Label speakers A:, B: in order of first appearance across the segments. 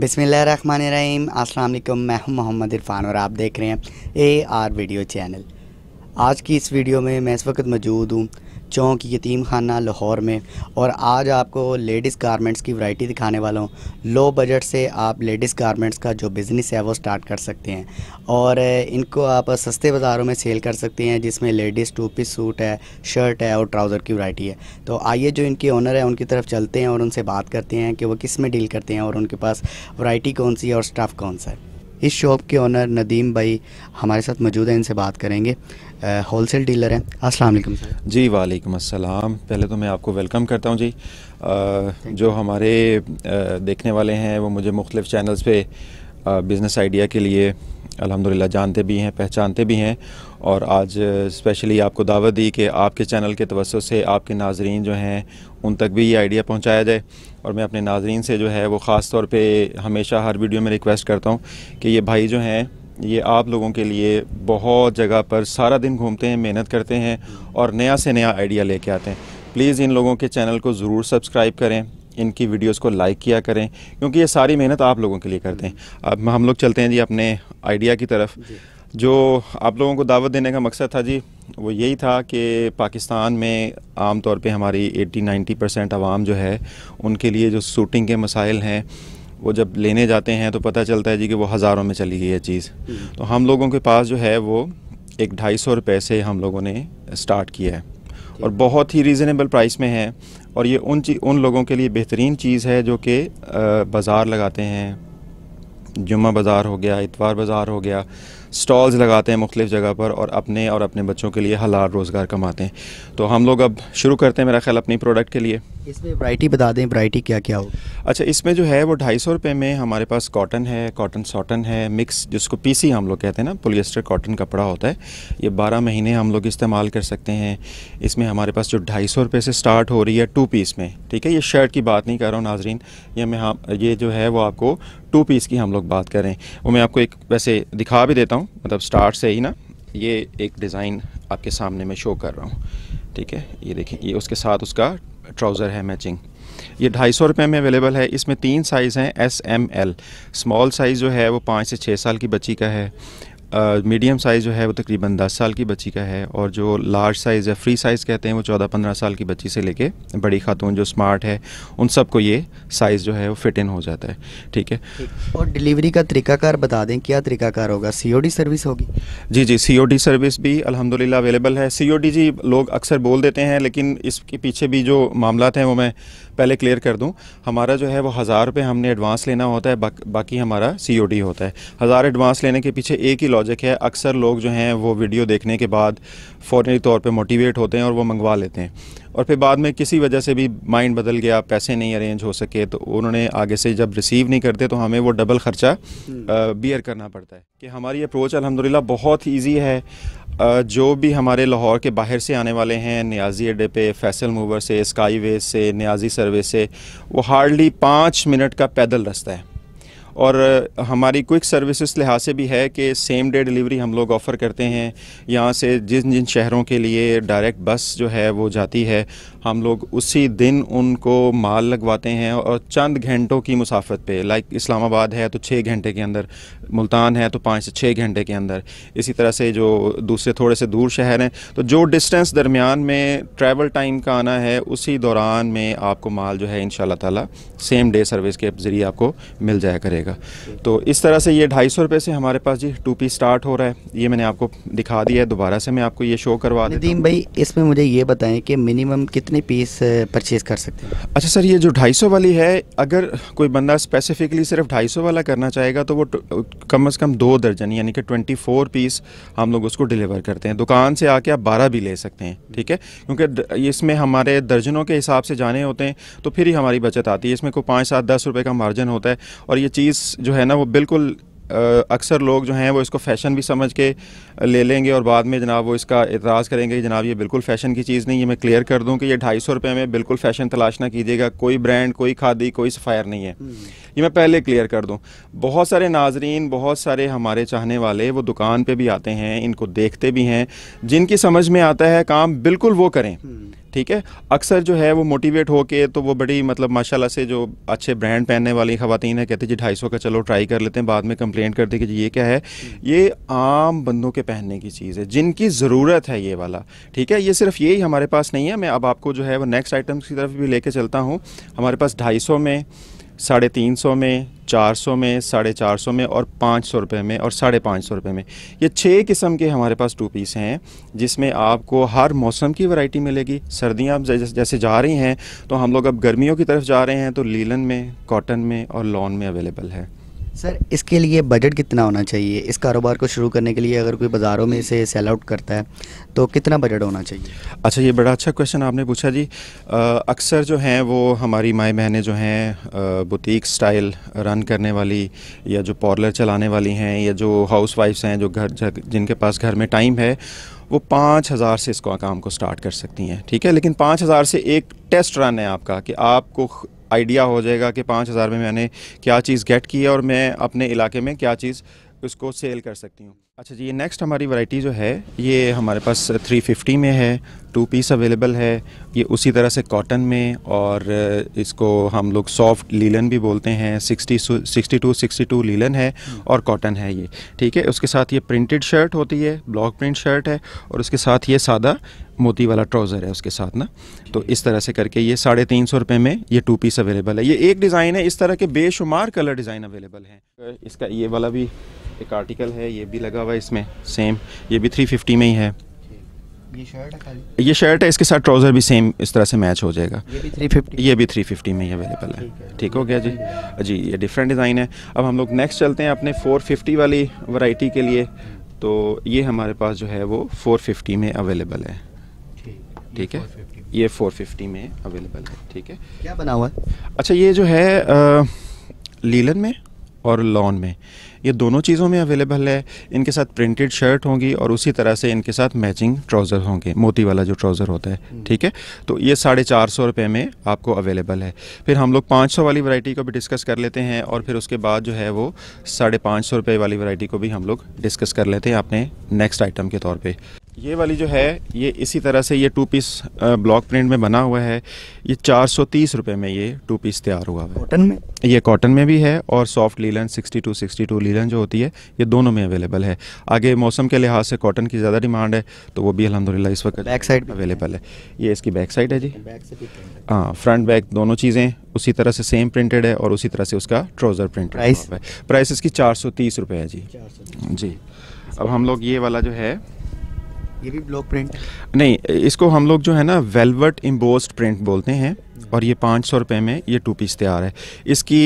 A: बिसमीम अस्सलाम मैं हूं मोहम्मद इरफान और आप देख रहे हैं ए आर वीडियो चैनल आज की इस वीडियो में मैं इस वक्त मौजूद हूँ चौंक यतीम खाना लाहौर में और आज आपको लेडीज़ गारमेंट्स की वैरायटी दिखाने वाला हूँ लो बजट से आप लेडीज़ गारमेंट्स का जो बिज़नेस है वो स्टार्ट कर सकते हैं और इनको आप सस्ते बाज़ारों में सेल कर सकते हैं जिसमें लेडीज़ टू पीस सूट है शर्ट है और ट्राउज़र की वैरायटी है तो आइए जो इनके ऑनर है उनकी तरफ चलते हैं और उनसे बात करते हैं कि वो किस में डील करते हैं और उनके पास वरायटी कौन सी है और स्टाफ़ कौन सा है इस शॉप के ओनर नदीम भाई हमारे साथ मौजूद हैं इनसे बात करेंगे होल सेल डीलर हैं अस्सलाम वालेकुम सर
B: जी वालेकुम अस्सलाम पहले तो मैं आपको वेलकम करता हूँ जी आ, जो हमारे देखने वाले हैं वो मुझे मुख्तलिफ़ चैनल्स पे बिज़नेस आइडिया के लिए अल्हम्दुलिल्लाह जानते भी हैं पहचानते भी हैं और आज स्पेशली आपको दावत दी कि आपके चैनल के तवसत से आपके नाजरीन जो हैं उन तक भी ये आइडिया पहुंचाया जाए और मैं अपने नाजरीन से जो है वो ख़ास तौर पे हमेशा हर वीडियो में रिक्वेस्ट करता हूँ कि ये भाई जो हैं ये आप लोगों के लिए बहुत जगह पर सारा दिन घूमते हैं मेहनत करते हैं और नया से नया आइडिया लेके आते हैं प्लीज़ इन लोगों के चैनल को ज़रूर सब्सक्राइब करें इनकी वीडियोस को लाइक किया करें क्योंकि ये सारी मेहनत आप लोगों के लिए करते हैं अब हम लोग चलते हैं जी अपने आइडिया की तरफ जो आप लोगों को दावत देने का मकसद था जी वो यही था कि पाकिस्तान में आम तौर पे हमारी 80-90 परसेंट आवाम जो है उनके लिए जो शूटिंग के मसाइल हैं वो जब लेने जाते हैं तो पता चलता है जी कि वो हज़ारों में चली गई है चीज़ तो हम लोगों के पास जो है वो एक ढाई सौ रुपये से हम लोगों ने स्टार्ट किया है और बहुत ही रीज़नेबल प्राइस में है और ये उन उन लोगों के लिए बेहतरीन चीज़ है जो कि बाज़ार लगाते हैं जुम्मा बाज़ार हो गया इतवार बाज़ार हो गया स्टॉल्स लगाते हैं मुख्तलिफ़ जगह पर और अपने और अपने बच्चों के लिए हलाल रोज़गार कमाते हैं तो हम लोग अब शुरू करते हैं मेरा ख्याल अपनी प्रोडक्ट के लिए
A: इसमें वराइटी बता दें वराइटी क्या क्या हो
B: अच्छा इसमें जो है वो ढाई सौ रुपये में हमारे पास कॉटन है कॉटन सॉटन है मिक्स जिसको पीसी हम लोग कहते हैं ना पोलिएस्टर कॉटन कपड़ा होता है ये बारह महीने हम लोग इस्तेमाल कर सकते हैं इसमें हमारे पास जो ढाई सौ रुपये से स्टार्ट हो रही है टू पीस में ठीक है ये शर्ट की बात नहीं कर रहा हूँ नाजरीन ये मैं हाँ ये जो है वो आपको टू पीस की हम लोग बात करें वो मैं आपको एक वैसे दिखा भी देता हूँ करता हूँ मतलब स्टार्ट से ही ना ये एक डिज़ाइन आपके सामने मैं शो कर रहा हूँ ठीक है ये देखें ये उसके साथ उसका ट्राउज़र है मैचिंग ये ढाई सौ रुपये में अवेलेबल है इसमें तीन साइज़ हैं S M L small size जो है वो पाँच से छः साल की बच्ची का है मीडियम साइज़ जो है वो तकरीबन 10 साल की बच्ची का है और जो लार्ज साइज़ या फ्री साइज़ कहते हैं वो 14-15 साल की बच्ची से लेके बड़ी खातून जो स्मार्ट है उन सबको ये साइज़ जो है वो फिट इन हो जाता है ठीक है
A: और डिलीवरी का तरीकाकार बता दें क्या तरीकाकार होगा सी सर्विस होगी
B: जी जी सी सर्विस भी अलहमदिल्ला अवेलेबल है सी जी लोग अक्सर बोल देते हैं लेकिन इसके पीछे भी जो मामला हैं वो मैं पहले क्लियर कर दूँ हमारा जो है वो हज़ार रुपये हमने एडवांस लेना होता है बाकी हमारा सी होता है हज़ार एडवांस लेने के पीछे एक ही लॉजिक है अक्सर लोग जो हैं वो वीडियो देखने के बाद फ़ौरी तौर पे मोटिवेट होते हैं और वो मंगवा लेते हैं और फिर बाद में किसी वजह से भी माइंड बदल गया पैसे नहीं अरेंज हो सके तो उन्होंने आगे से जब रिसीव नहीं करते तो हमें वो डबल ख़र्चा बियर करना पड़ता है कि हमारी अप्रोच अलहमदिल्ला बहुत ईजी है जो भी हमारे लाहौर के बाहर से आने वाले हैं न्याजी अड्डे पे फैसल मूवर से स्काई वे से न्याजी सर्वे से वो हार्डली पाँच मिनट का पैदल रास्ता है और हमारी क्विक सर्विसेज लिहाज से भी है कि सेम डे डिलीवरी हम लोग ऑफ़र करते हैं यहाँ से जिन जिन शहरों के लिए डायरेक्ट बस जो है वो जाती है हम लोग उसी दिन उनको माल लगवाते हैं और चंद घंटों की मुसाफत पे लाइक इस्लामाबाद है तो छः घंटे के अंदर मुल्तान है तो पाँच से छः घंटे के अंदर इसी तरह से जो दूसरे थोड़े से दूर शहर हैं तो जो डिस्टेंस दरमियान में ट्रैवल टाइम का आना है उसी दौरान में आपको माल जो है इन शाह तेम डे सर्विस के ज़रिए आपको मिल जाया करेगा जाएगा तो इस तरह से ये ढाई सौ रुपये से हमारे पास जी टू पी स्टार्ट हो रहा है ये मैंने आपको दिखा दिया है दोबारा से मैं आपको ये शो करवा दी दीन भाई
A: इसमें मुझे ये बताएं कि मिनिमम कितने पीस परचेज़ कर सकते हैं अच्छा सर ये जो ढाई वाली है अगर
B: कोई बंदा स्पेसिफिकली सिर्फ ढाई वाला करना चाहेगा तो वो कम अज़ कम दो दर्जन यानी कि ट्वेंटी पीस हम लोग उसको डिलीवर करते हैं दुकान से आके आप बारह भी ले सकते हैं ठीक है क्योंकि इसमें हमारे दर्जनों के हिसाब से जाने होते हैं तो फिर ही हमारी बचत आती है इसमें कोई पाँच सात दस रुपए का मार्जिन होता है और ये चीज़ इस जो है ना वो बिल्कुल अक्सर लोग जो हैं वो इसको फ़ैशन भी समझ के ले लेंगे और बाद में जनाब वो इसका एतराज़ करेंगे कि जनाब ये बिल्कुल फ़ैशन की चीज़ नहीं है मैं क्लियर कर दूं कि ये ढाई सौ रुपये में बिल्कुल फ़ैशन तलाश ना कीजिएगा कोई ब्रांड कोई खादी कोई सफ़ायर नहीं है हम्म। ये मैं पहले क्लियर कर दूं बहुत सारे नाजरीन बहुत सारे हमारे चाहने वाले वो दुकान पर भी आते हैं इनको देखते भी हैं जिनकी समझ में आता है काम बिल्कुल वो करें हम्म। ठीक है अक्सर जो है वो मोटिवेट होके तो वो बड़ी मतलब माशाल्लाह से जो अच्छे ब्रांड पहनने वाली खातन है कहते जी ढाई सौ का चलो ट्राई कर लेते हैं बाद में कंप्लेन कर दे कि ये क्या है ये आम बंदों के पहनने की चीज़ है जिनकी ज़रूरत है ये वाला ठीक है ये सिर्फ ये हमारे पास नहीं है मैं अब आपको जो है वो नेक्स्ट आइटम्स की तरफ भी लेके चलता हूँ हमारे पास ढाई में साढ़े तीन सौ में चार सौ में साढ़े चार सौ में और पाँच सौ रुपये में और साढ़े पाँच सौ रुपये में ये छः किस्म के हमारे पास टू पीस हैं जिसमें आपको हर मौसम की वैरायटी मिलेगी सर्दियाँ अब जैसे जा रही हैं तो हम लोग अब गर्मियों की तरफ जा रहे हैं तो लीलन में कॉटन में और लॉन में अवेलेबल है
A: सर इसके लिए बजट कितना होना चाहिए इस कारोबार को शुरू करने के लिए अगर कोई बाज़ारों में इसे सेल आउट करता है तो कितना बजट होना चाहिए अच्छा ये बड़ा
B: अच्छा क्वेश्चन आपने पूछा जी अक्सर जो हैं वो हमारी माए बहनें जो हैं बुटीक स्टाइल रन करने वाली या जो पार्लर चलाने वाली हैं या जो हाउस वाइफ्स हैं जो घर जिनके पास घर में टाइम है वो पाँच हज़ार से इसको काम को स्टार्ट कर सकती हैं ठीक है लेकिन पाँच हज़ार से एक टेस्ट रन है आपका कि आपको आइडिया हो जाएगा कि पाँच हज़ार में मैंने क्या चीज़ गेट की है और मैं अपने इलाके में क्या चीज़ उसको सेल कर सकती हूँ अच्छा जी ये नेक्स्ट हमारी वैरायटी जो है ये हमारे पास 350 में है टू पीस अवेलेबल है ये उसी तरह से कॉटन में और इसको हम लोग सॉफ्ट लीलन भी बोलते हैं 60 62 62 लीलन है और कॉटन है ये ठीक है उसके साथ ये प्रिंटेड शर्ट होती है ब्लॉक प्रिंट शर्ट है और उसके साथ ये सादा मोती वाला ट्राउज़र है उसके साथ ना तो इस तरह से करके ये साढ़े तीन सौ रुपये में ये टू पीस अवेलेबल है ये एक डिज़ाइन है इस तरह के बेशुमार कलर डिज़ाइन अवेलेबल हैं इसका ये वाला भी एक आर्टिकल है ये भी लगा हुआ है इसमें सेम ये भी थ्री फिफ्टी में ही है ये शर्ट है ये शर्ट है इसके साथ ट्राउज़र भी सेम इस तरह से मैच हो जाएगा ये भी थ्री फिफ्टी में ही अवेलेबल है ठीक, हो गया जी जी ये डिफरेंट डिज़ाइन है अब हम लोग नेक्स्ट चलते हैं अपने फिफ्टी वाली वैरायटी के लिए तो ये हमारे पास जो है वो 450 में अवेलेबल है ठीक है ये 450 में अवेलेबल है ठीक है क्या बना हुआ है अच्छा ये जो है आ, लीलन में और लॉन में ये दोनों चीज़ों में अवेलेबल है इनके साथ प्रिंटेड शर्ट होंगी और उसी तरह से इनके साथ मैचिंग ट्राउज़र होंगे मोती वाला जो ट्राउज़र होता है हम्म। ठीक है तो ये साढ़े चार सौ रुपये में आपको अवेलेबल है फिर हम लोग पाँच सौ वाली वैरायटी को भी डिस्कस कर लेते हैं और फिर उसके बाद जो है वो साढ़े पाँच सौ रुपये वाली वरायटी को भी हम लोग डिस्कस कर लेते हैं अपने नेक्स्ट आइटम के तौर पर ये वाली जो है ये इसी तरह से ये टू पीस ब्लॉक प्रिंट में बना हुआ है ये चार सौ तीस रुपये में ये टू पीस तैयार हुआ है कॉटन में ये कॉटन में भी है और soft linen sixty two sixty two linen जो होती है ये दोनों में अवेलेबल है आगे मौसम के लिहाज से कॉटन की ज़्यादा डिमांड है तो वो भी अलहमदिल्ला इस वक्त बैक साइड अवेलेबल है ये इसकी बैक साइड है जी हाँ फ्रंट बैक दोनों चीज़ें उसी तरह से सेम प्रिंटेड है और उसी तरह से उसका ट्राउज़र प्रिंट प्राइस प्राइस इसकी चार सौ तीस रुपये है जी जी अब हम लोग ये वाला जो है ये भी ब्लॉक प्रिंट नहीं इसको हम लोग जो है ना वेलवेट इम्बोस्ड प्रिंट बोलते हैं और ये पाँच सौ रुपये में ये टू पीस तैयार है इसकी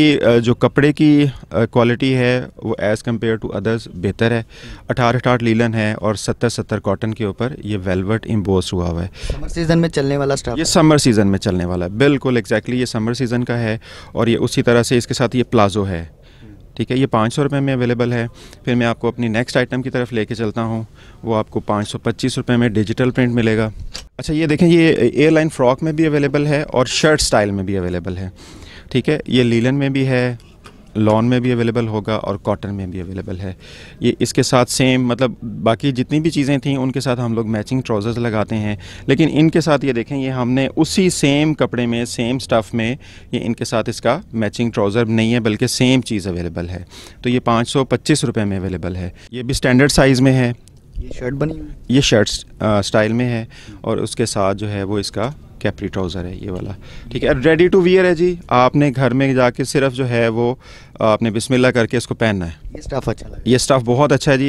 B: जो कपड़े की क्वालिटी है वो एज़ कम्पेयर टू अदर्स बेहतर है अठारह अठारह लीलन है और सत्तर सत्तर कॉटन के ऊपर ये वेलवेट इम्बोस हुआ हुआ है समर सीज़न में चलने वाला स्टाफ ये समर सीज़न में चलने वाला है बिल्कुल एग्जैक्टली ये समर सीज़न का है और ये उसी तरह से इसके साथ ये प्लाजो है ठीक है ये पाँच सौ रुपये में अवेलेबल है फिर मैं आपको अपनी नेक्स्ट आइटम की तरफ लेके चलता हूँ वो आपको पाँच सौ पच्चीस रुपये में डिजिटल प्रिंट मिलेगा अच्छा ये देखें ये एयरलाइन फ्रॉक में भी अवेलेबल है और शर्ट स्टाइल में भी अवेलेबल है ठीक है ये लीलन में भी है लॉन में भी अवेलेबल होगा और कॉटन में भी अवेलेबल है ये इसके साथ सेम मतलब बाकी जितनी भी चीज़ें थी उनके साथ हम लोग मैचिंग ट्राउज़र्स लगाते हैं लेकिन इनके साथ ये देखें ये हमने उसी सेम कपड़े में सेम स्टफ़ में ये इनके साथ इसका मैचिंग ट्राउज़र नहीं है बल्कि सेम चीज़ अवेलेबल है तो ये पाँच सौ पच्चीस रुपये में अवेलेबल है ये भी स्टैंडर्ड साइज़ में है
A: ये शर्ट बनी
B: ये शर्ट स्टाइल में है और उसके साथ जो है वो इसका कैपरी ट्राउज़र है ये वाला ठीक है रेडी टू वियर है जी आपने घर में जाके सिर्फ जो है वो आपने बिस्मिल्लाह करके इसको पहनना है ये स्टफ़ अच्छा लगा ये स्टफ़ बहुत अच्छा है जी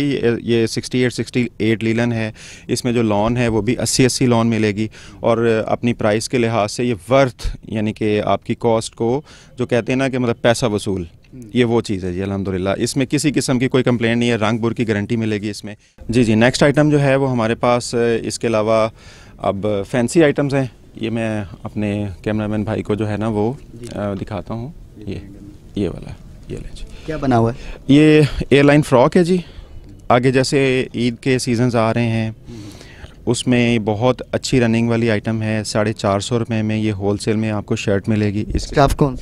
B: ये sixty eight sixty eight linen है इसमें जो लॉन है वो भी अस्सी अस्सी लॉन मिलेगी और अपनी प्राइस के लिहाज से ये वर्थ यानी कि आपकी कॉस्ट को जो कहते हैं ना कि मतलब पैसा वसूल ये वो चीज़ है जी अलहमदिल्ला इसमें किसी किस्म की कोई कंप्लेंट नहीं है रंग बुर की गारंटी मिलेगी इसमें जी जी नेक्स्ट आइटम जो है वो हमारे पास इसके अलावा अब फैंसी आइटम्स हैं ये मैं अपने कैमरामैन भाई को जो है ना वो दिखाता हूँ ये ये वाला ये जी क्या बना हुआ है ये एयरलाइन फ्रॉक है जी आगे जैसे ईद के सीजन आ रहे हैं उसमें बहुत अच्छी रनिंग वाली आइटम है साढ़े चार सौ रुपये में ये होल सेल में आपको शर्ट मिलेगी इसका आप कौन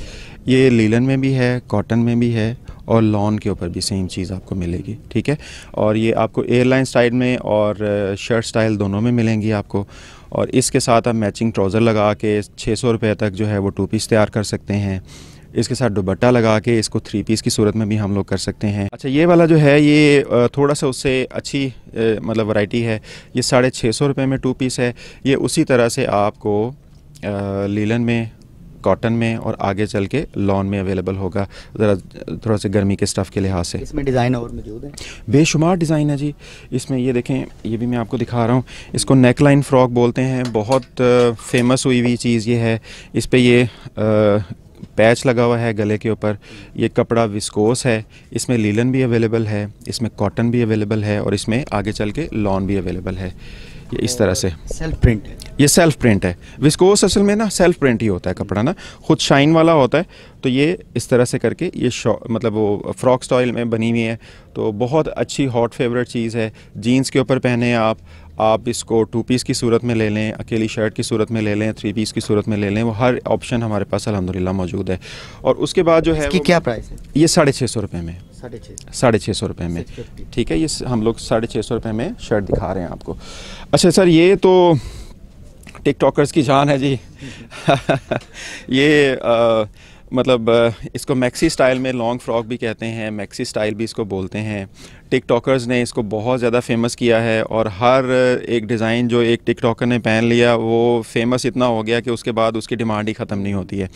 B: ये लीलन में भी है कॉटन में भी है और लॉन के ऊपर भी सेम चीज़ आपको मिलेगी ठीक है और ये आपको एयरलाइन स्टाइल में और शर्ट स्टाइल दोनों में मिलेंगी आपको और इसके साथ आप मैचिंग ट्राउज़र लगा के छः सौ रुपये तक जो है वो टू पीस तैयार कर सकते हैं इसके साथ दुबट्टा लगा के इसको थ्री पीस की सूरत में भी हम लोग कर सकते हैं अच्छा ये वाला जो है ये थोड़ा सा उससे अच्छी मतलब वैरायटी है ये साढ़े छः सौ रुपये में टू पीस है ये उसी तरह से आपको लीलन में कॉटन में और आगे चल के लॉन में अवेलेबल होगा ज़रा थोड़ा सा गर्मी के स्टफ़ के लिहाज से इसमें
A: डिज़ाइन और मौजूद है बेशुमार डिज़ाइन है
B: जी इसमें ये देखें ये भी मैं आपको दिखा रहा हूँ इसको नेक लाइन फ़्रॉक बोलते हैं बहुत फ़ेमस uh, हुई हुई चीज़ ये है इस पर ये आ, uh, पैच लगा हुआ है गले के ऊपर ये कपड़ा विस्कोस है इसमें लीलन भी अवेलेबल है इसमें कॉटन भी अवेलेबल है और इसमें आगे चल के लॉन भी अवेलेबल है ये इस तरह से सेल्फ प्रिंट ये सेल्फ प्रिंट है विस्कोस असल में ना सेल्फ प्रिंट ही होता है कपड़ा ना खुद शाइन वाला होता है तो ये इस तरह से करके ये मतलब वो फ्रॉक स्टाइल में बनी हुई है तो बहुत अच्छी हॉट फेवरेट चीज़ है जीन्स के ऊपर पहने आप आप इसको टू पीस की सूरत में ले लें अकेली शर्ट की सूरत में ले लें थ्री पीस की सूरत में ले लें वो हर ऑप्शन हमारे पास अलहमदिल्ला मौजूद है और उसके बाद जो है क्या प्राइस है ये साढ़े छः सौ रुपये में साढ़े छः सौ रुपये में ठीक है ये हम लोग साढ़े छः सौ रुपये में शर्ट दिखा रहे हैं आपको अच्छा सर ये तो टिकटॉकर्स की जान है जी ये मतलब इसको मैक्सी स्टाइल में लॉन्ग फ्रॉक भी कहते हैं मैक्सी स्टाइल भी इसको बोलते हैं टिकटॉकर्स ने इसको बहुत ज़्यादा फेमस किया है और हर एक डिज़ाइन जो एक टिकटॉकर ने पहन लिया वो फेमस इतना हो गया कि उसके बाद उसकी डिमांड ही ख़त्म नहीं होती है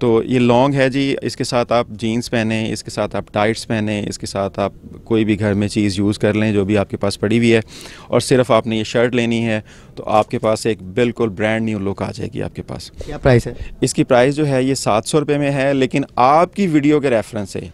B: तो ये लॉन्ग है जी इसके साथ आप जीन्स पहने इसके साथ आप टाइट्स पहने इसके साथ आप कोई भी घर में चीज़ यूज़ कर लें जो भी आपके पास पड़ी हुई है और सिर्फ आपने ये शर्ट लेनी है तो आपके पास एक बिल्कुल ब्रांड न्यू लुक आ जाएगी आपके पास क्या प्राइस है इसकी प्राइस जो है ये सात सौ में है लेकिन आपकी वीडियो के रेफरेंस से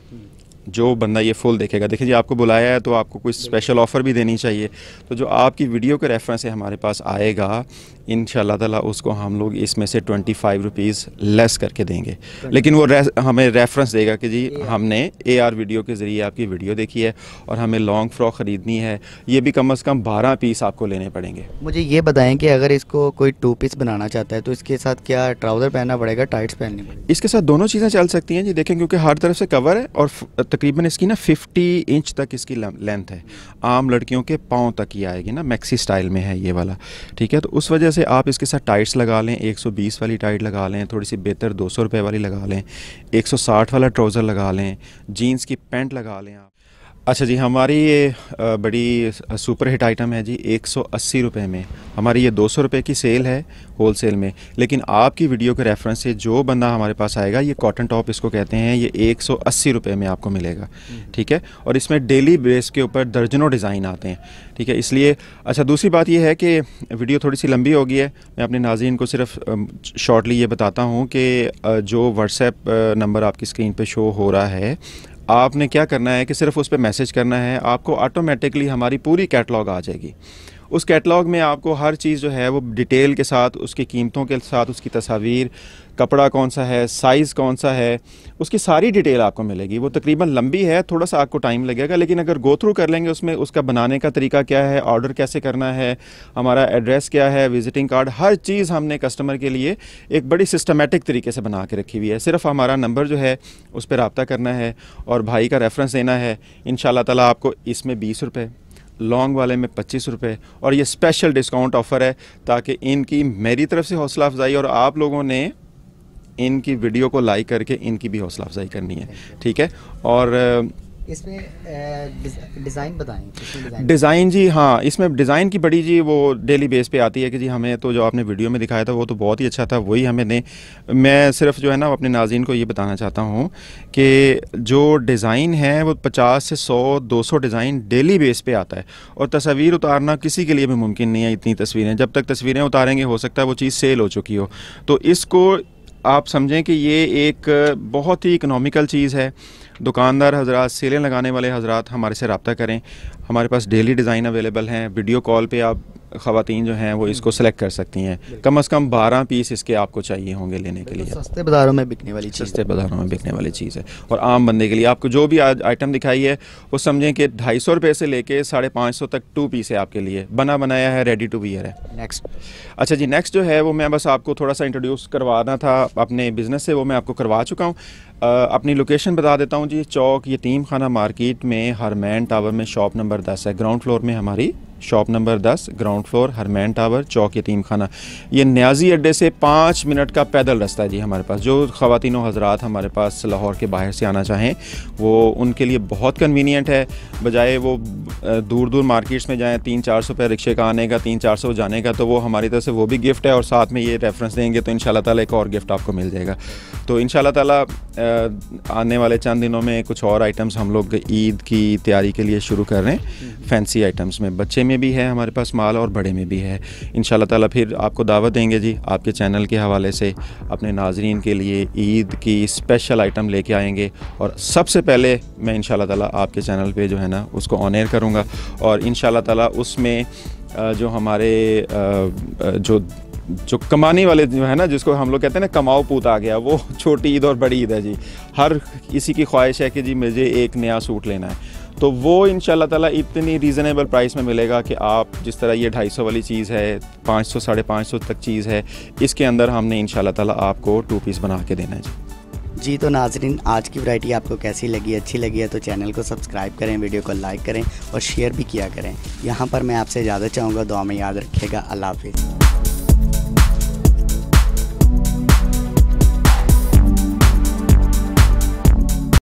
B: जो बंदा ये फुल देखेगा देखिए जी आपको बुलाया है तो आपको कोई स्पेशल ऑफ़र भी देनी चाहिए तो जो आपकी वीडियो के रेफरेंस से हमारे पास आएगा इन ताला उसको हम लोग इसमें से ट्वेंटी फाइव रुपीज़ लेस करके देंगे लेकिन वो रे, हमें रेफरेंस देगा कि जी हमने ए आर वीडियो के ज़रिए आपकी वीडियो देखी है और हमें लॉन्ग फ्रॉक ख़रीदनी है ये भी कम अज़ कम बारह पीस आपको लेने पड़ेंगे
A: मुझे ये बताएं कि अगर इसको कोई टू पीस बनाना चाहता है तो इसके साथ क्या ट्राउज़र पहनना पड़ेगा टाइट्स पहननी इसके साथ दोनों चीज़ें चल सकती हैं जी देखें क्योंकि
B: हर तरफ से कवर है और तकरीबन इसकी ना 50 इंच तक इसकी लेंथ है आम लड़कियों के पाँव तक ही आएगी ना मैक्सी स्टाइल में है ये वाला ठीक है तो उस वजह से आप इसके साथ टाइट्स लगा लें 120 वाली टाइट लगा लें थोड़ी सी बेहतर दो सौ वाली लगा लें 160 वाला ट्राउज़र लगा लें जीन्स की पैंट लगा लें आप अच्छा जी हमारी ये बड़ी सुपर हिट आइटम है जी एक सौ में हमारी ये दो सौ की सेल है होल सेल में लेकिन आपकी वीडियो के रेफरेंस से जो बंदा हमारे पास आएगा ये कॉटन टॉप इसको कहते हैं ये एक सौ में आपको मिलेगा हम्म। ठीक है और इसमें डेली बेस के ऊपर दर्जनों डिज़ाइन आते हैं ठीक है इसलिए अच्छा दूसरी बात यह है कि वीडियो थोड़ी सी लंबी होगी है मैं अपने नाजीन को सिर्फ शॉर्टली ये बताता हूँ कि जो व्हाट्सएप नंबर आपकी स्क्रीन पर शो हो रहा है आपने क्या करना है कि सिर्फ उस पर मैसेज करना है आपको ऑटोमेटिकली हमारी पूरी कैटलॉग आ जाएगी उस कैटलॉग में आपको हर चीज़ जो है वो डिटेल के साथ उसकी कीमतों के साथ उसकी तस्वीर कपड़ा कौन सा है साइज़ कौन सा है उसकी सारी डिटेल आपको मिलेगी वो तकरीबन लंबी है थोड़ा सा आपको टाइम लगेगा लेकिन अगर गो थ्रू कर लेंगे उसमें उसका बनाने का तरीका क्या है ऑर्डर कैसे करना है हमारा एड्रेस क्या है विजिटिंग कार्ड हर चीज़ हमने कस्टमर के लिए एक बड़ी सिस्टमेटिक तरीके से बना के रखी हुई है सिर्फ हमारा नंबर जो है उस पर रबता करना है और भाई का रेफरेंस देना है इन शाला आपको इसमें बीस रुपये लॉन्ग वाले में पच्चीस रुपये और ये स्पेशल डिस्काउंट ऑफ़र है ताकि इनकी मेरी तरफ से हौसला अफजाई और आप लोगों ने इनकी वीडियो को लाइक करके इनकी भी हौसला अफजाई करनी है ठीक है और
A: इसमें डिज़ाइन
B: डिज़ाइन जी हाँ इसमें डिज़ाइन की बड़ी जी वो डेली बेस पे आती है कि जी हमें तो जो आपने वीडियो में दिखाया था वो तो बहुत ही अच्छा था वही हमें ने मैं सिर्फ जो है ना अपने नाजीन को ये बताना चाहता हूँ कि जो डिज़ाइन है वो पचास से सौ दो सौ डिज़ाइन डेली बेस पे आता है और तस्वीर उतारना किसी के लिए भी मुमकिन नहीं है इतनी तस्वीरें जब तक तस्वीरें उतारेंगे हो सकता है वो चीज़ सेल हो चुकी हो तो इसको आप समझें कि ये एक बहुत ही इकनॉमिकल चीज़ है दुकानदार हजरात सेलें लगाने वाले हजरात हमारे से रबता करें हमारे पास डेली डिज़ाइन अवेलेबल हैं वीडियो कॉल पे आप खातन जो हैं वो हम्म। इसको सेलेक्ट कर सकती हैं कम अज़ कम बारह पीस इसके आपको चाहिए होंगे लेने के लिए सस्ते बाज़ारों में बिकने वाली सस्ते बाज़ारों में बिकने वाली चीज़ है और आम बंदे के लिए आपको जो भी आज आइटम दिखाई है वो समझें कि ढाई सौ रुपये से लेके साढ़े पाँच सौ तक टू पीस है आपके लिए बना बनाया है रेडी टू वियर है नेक्स्ट अच्छा जी नेक्स्ट जो है वो मैं बस आपको थोड़ा सा इंट्रोड्यूस करवाना था अपने बिज़नेस से वो मैं आपको करवा चुका हूँ अपनी लोकेशन बता देता हूँ जी चौक यतीम खाना मार्केट में हरमैन टावर में शॉप नंबर दस है ग्राउंड फ्लोर में हमारी shop number 10 ground floor Harman tower Chowk Yateem Khana ये न्याजी अड्डे से पाँच मिनट का पैदल रास्ता है जी हमारे पास जो खातिनों हजरात हमारे पास लाहौर के बाहर से आना चाहें वो उनके लिए बहुत कन्वीनियंट है बजाय वो दूर दूर मार्केट्स में जाएँ तीन चार सौ रुपये रिक्शे का आने का तीन चार सौ जाने का तो वो हमारी तरफ से वो भी गिफ्ट है और साथ में ये रेफरेंस देंगे तो इन ताला एक और गिफ्ट आपको मिल जाएगा तो इन ताला आने वाले चंद दिनों में कुछ और आइटम्स हम लोग ईद की तैयारी के लिए शुरू कर रहे हैं फैंसी आइटम्स हम्म। में बच्चे में भी है हमारे पास माल और बड़े में भी है इन ताला फिर आपको दावत देंगे जी आपके चैनल के हवाले से अपने नाजरीन के लिए ईद की स्पेशल आइटम लेके आएंगे और सबसे पहले मैं इन ताला आपके चैनल पे जो है ना उसको ऑन एयर करूँगा और इन ताला उसमें जो हमारे जो जो कमाने वाले जो है ना जिसको हम लोग कहते हैं ना कमाओ पूत आ गया वो छोटी ईद और बड़ी ईद है जी हर किसी की ख्वाहिश है कि जी मुझे एक नया सूट लेना है तो वो इन ताला इतनी रीज़नेबल प्राइस में मिलेगा कि आप जिस तरह ये ढाई सौ वाली चीज़ है पाँच सौ साढ़े पाँच सौ तक चीज़ है इसके अंदर हमने इन ताला आपको टू पीस बना के देना है जी
A: जी तो नाजरीन आज की वैरायटी आपको कैसी लगी अच्छी लगी है तो चैनल को सब्सक्राइब करें वीडियो को लाइक करें और शेयर भी किया करें यहाँ पर मैं आपसे इजाज़त चाहूँगा दुआ में याद रखेगा अल्लाह हाफिज़